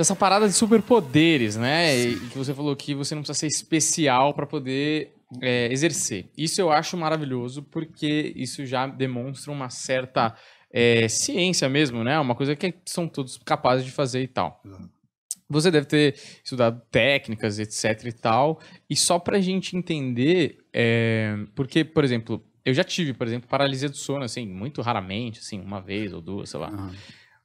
dessa parada de superpoderes, né? E que você falou que você não precisa ser especial para poder é, exercer. Isso eu acho maravilhoso porque isso já demonstra uma certa é, ciência mesmo, né? Uma coisa que são todos capazes de fazer e tal. Você deve ter estudado técnicas, etc e tal. E só pra gente entender, é, porque, por exemplo, eu já tive, por exemplo, paralisia do sono, assim, muito raramente, assim, uma vez ou duas, sei lá. Uhum.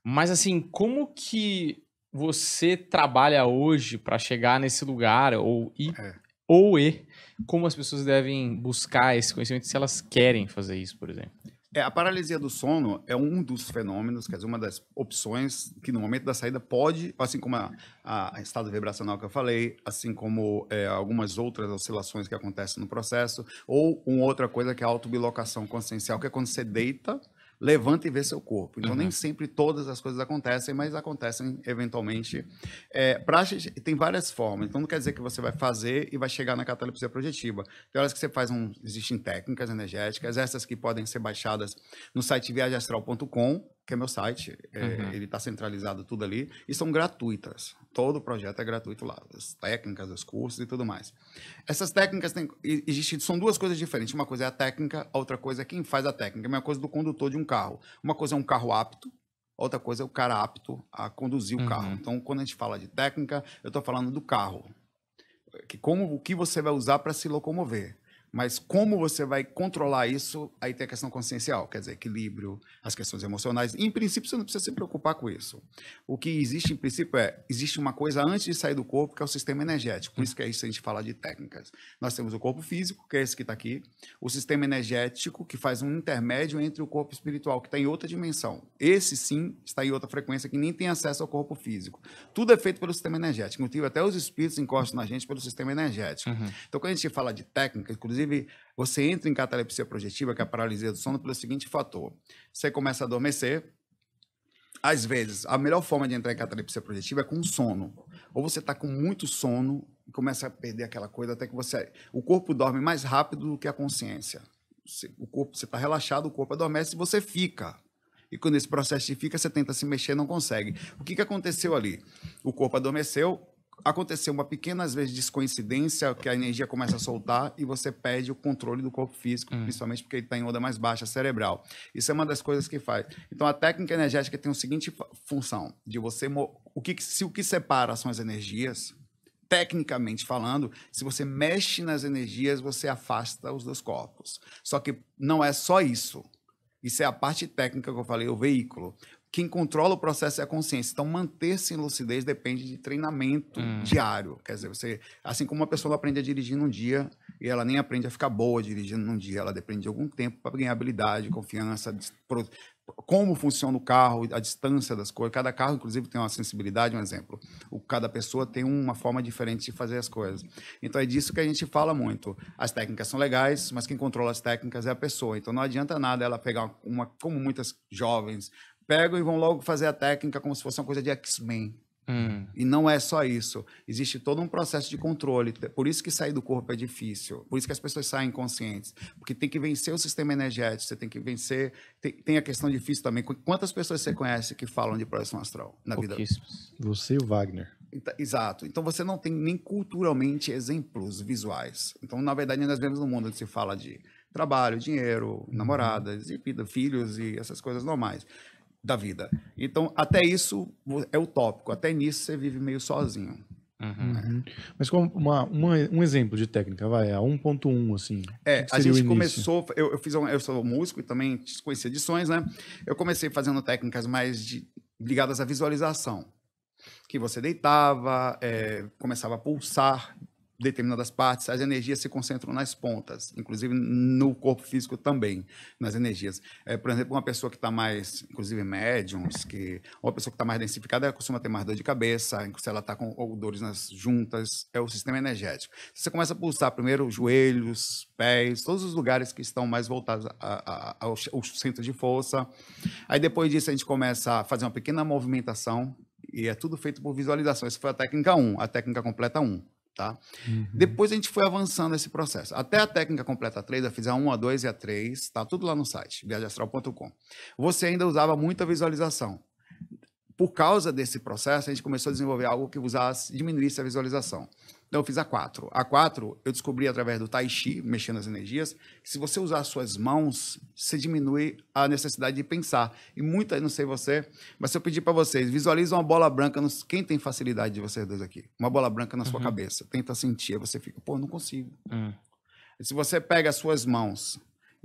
Mas, assim, como que você trabalha hoje para chegar nesse lugar ou e, é. ou e como as pessoas devem buscar esse conhecimento se elas querem fazer isso, por exemplo? É, a paralisia do sono é um dos fenômenos, quer dizer, uma das opções que no momento da saída pode, assim como a, a estado vibracional que eu falei, assim como é, algumas outras oscilações que acontecem no processo, ou uma outra coisa que é a autobilocação consciencial, que é quando você deita levanta e vê seu corpo. Então, uhum. nem sempre todas as coisas acontecem, mas acontecem eventualmente. É, pra, tem várias formas. Então, não quer dizer que você vai fazer e vai chegar na catalepsia projetiva. Tem horas que você faz um. Existem técnicas energéticas, essas que podem ser baixadas no site viagemastral.com que é meu site. É, uhum. Ele está centralizado tudo ali e são gratuitas. Todo o projeto é gratuito lá, as técnicas, os cursos e tudo mais. Essas técnicas têm, existe, são duas coisas diferentes. Uma coisa é a técnica, a outra coisa é quem faz a técnica. A mesma coisa do condutor de um carro. Uma coisa é um carro apto, outra coisa é o cara apto a conduzir o uhum. carro. Então, quando a gente fala de técnica, eu estou falando do carro, que como o que você vai usar para se locomover. Mas como você vai controlar isso, aí tem a questão consciencial, quer dizer, equilíbrio, as questões emocionais. em princípio, você não precisa se preocupar com isso. O que existe, em princípio, é, existe uma coisa antes de sair do corpo, que é o sistema energético. Por isso que é isso que a gente fala de técnicas. Nós temos o corpo físico, que é esse que está aqui, o sistema energético, que faz um intermédio entre o corpo espiritual, que está em outra dimensão. Esse, sim, está em outra frequência, que nem tem acesso ao corpo físico. Tudo é feito pelo sistema energético. Inclusive, até os espíritos encostam na gente pelo sistema energético. Uhum. Então, quando a gente fala de técnica, inclusive, Inclusive, você entra em catalepsia projetiva, que é a paralisia do sono, pelo seguinte fator: você começa a adormecer. Às vezes, a melhor forma de entrar em catalepsia projetiva é com sono. Ou você está com muito sono e começa a perder aquela coisa até que você. O corpo dorme mais rápido do que a consciência. O corpo, você está relaxado, o corpo adormece e você fica. E quando esse processo de fica, você tenta se mexer, não consegue. O que, que aconteceu ali? O corpo adormeceu, aconteceu uma pequena, às vezes, descoincidência, que a energia começa a soltar e você perde o controle do corpo físico, hum. principalmente porque ele está em onda mais baixa cerebral. Isso é uma das coisas que faz. Então, a técnica energética tem a seguinte função, de você... O que, se o que separa são as energias, tecnicamente falando, se você mexe nas energias, você afasta os dois corpos. Só que não é só isso. Isso é a parte técnica que eu falei, o veículo quem controla o processo é a consciência. Então, manter-se em lucidez depende de treinamento hum. diário. Quer dizer, você, assim como uma pessoa não aprende a dirigir num dia e ela nem aprende a ficar boa dirigindo num dia, ela depende de algum tempo para ganhar habilidade, confiança, pro, como funciona o carro, a distância das coisas. Cada carro, inclusive, tem uma sensibilidade, um exemplo. O, cada pessoa tem uma forma diferente de fazer as coisas. Então é disso que a gente fala muito. As técnicas são legais, mas quem controla as técnicas é a pessoa. Então não adianta nada ela pegar uma, como muitas jovens pegam e vão logo fazer a técnica como se fosse uma coisa de X-Men. Hum. E não é só isso. Existe todo um processo de controle. Por isso que sair do corpo é difícil. Por isso que as pessoas saem inconscientes Porque tem que vencer o sistema energético, você tem que vencer. Tem, tem a questão difícil também. Quantas pessoas você conhece que falam de projeção astral na vida? Você e o Wagner. Então, exato. Então você não tem nem culturalmente exemplos visuais. Então, na verdade, nós vemos no mundo onde se fala de trabalho, dinheiro, uhum. namoradas, e filhos e essas coisas normais da vida. Então, até isso é utópico, até nisso você vive meio sozinho. Uhum. uhum. Mas como uma, uma, um exemplo de técnica, vai, a 1.1, assim. É, a gente começou, eu, eu, fiz um, eu sou músico e também conheci edições, né? Eu comecei fazendo técnicas mais de, ligadas à visualização. Que você deitava, é, começava a pulsar determinadas partes, as energias se concentram nas pontas, inclusive no corpo físico também, nas energias. É, por exemplo, uma pessoa que está mais, inclusive médiums, que uma pessoa que está mais densificada costuma ter mais dor de cabeça, se ela está com dores nas juntas, é o sistema energético. Você começa a pulsar primeiro joelhos, pés, todos os lugares que estão mais voltados a, a, a, ao, ao centro de força. Aí depois disso a gente começa a fazer uma pequena movimentação, e é tudo feito por visualização. Essa foi a técnica 1, a técnica completa 1. Tá? Uhum. Depois a gente foi avançando esse processo. Até a técnica completa 3, eu fiz a 1, a 2 e a 3, tá tudo lá no site, viagemastral.com. Você ainda usava muita visualização por causa desse processo, a gente começou a desenvolver algo que usasse, diminuísse a visualização. Então, eu fiz a 4. A 4, eu descobri através do Tai Chi, mexendo as energias, que se você usar suas mãos, você diminui a necessidade de pensar. E muita, não sei você, mas se eu pedir para vocês, visualiza uma bola branca, nos, quem tem facilidade de vocês dois aqui? Uma bola branca na uhum. sua cabeça. Tenta sentir, você fica, pô, não consigo. Uhum. Se você pega as suas mãos,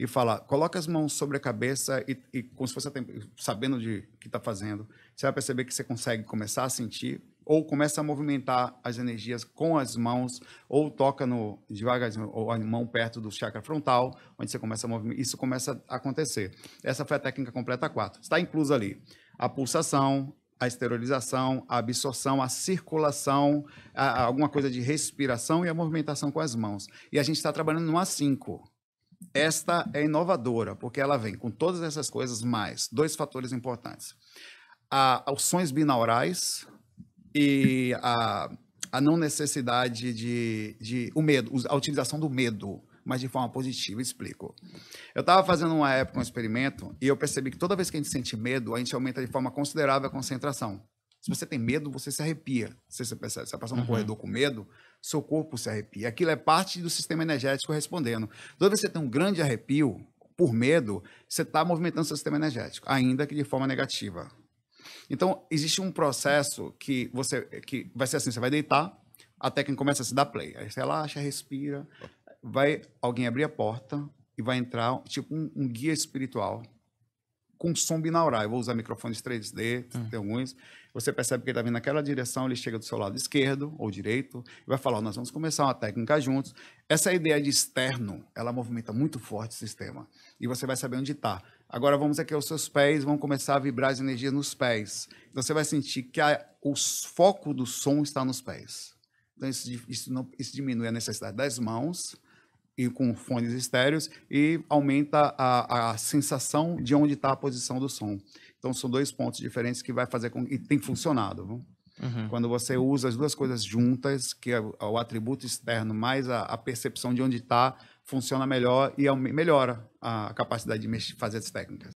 e fala, coloca as mãos sobre a cabeça e, e como se fosse sabendo de que está fazendo, você vai perceber que você consegue começar a sentir ou começa a movimentar as energias com as mãos, ou toca no devagarzinho, ou a mão perto do chakra frontal, onde você começa a movimentar. Isso começa a acontecer. Essa foi a técnica completa 4. Está incluso ali a pulsação, a esterilização, a absorção, a circulação, a, a alguma coisa de respiração e a movimentação com as mãos. E a gente está trabalhando no A5. Esta é inovadora, porque ela vem com todas essas coisas, mais dois fatores importantes: a, os sons binaurais e a, a não necessidade de, de. o medo, a utilização do medo mas de forma positiva. Explico. Eu estava fazendo uma época um experimento e eu percebi que toda vez que a gente sente medo, a gente aumenta de forma considerável a concentração. Se você tem medo, você se arrepia. Você se percebe, você passa num uhum. corredor com medo, seu corpo se arrepia. Aquilo é parte do sistema energético respondendo. Toda vez que você tem um grande arrepio, por medo, você está movimentando seu sistema energético, ainda que de forma negativa. Então, existe um processo que você que vai ser assim, você vai deitar, a técnica começa a se dar play. Aí você relaxa, respira, vai alguém abrir a porta e vai entrar tipo um, um guia espiritual com som binaural. Eu vou usar microfones 3D, hum. tem alguns. Você percebe que ele está vindo naquela direção, ele chega do seu lado esquerdo ou direito, e vai falar: nós vamos começar uma técnica juntos. Essa ideia de externo, ela movimenta muito forte o sistema. E você vai saber onde está. Agora vamos aqui aos seus pés, vão começar a vibrar as energias nos pés. Então você vai sentir que a, o foco do som está nos pés. Então isso, isso, não, isso diminui a necessidade das mãos e com fones estéreos e aumenta a, a sensação de onde está a posição do som. Então são dois pontos diferentes que vai fazer com e tem funcionado. Viu? Uhum. Quando você usa as duas coisas juntas, que é o é atributo externo mais a, a percepção de onde está, funciona melhor e melhora a capacidade de mexer, fazer as técnicas.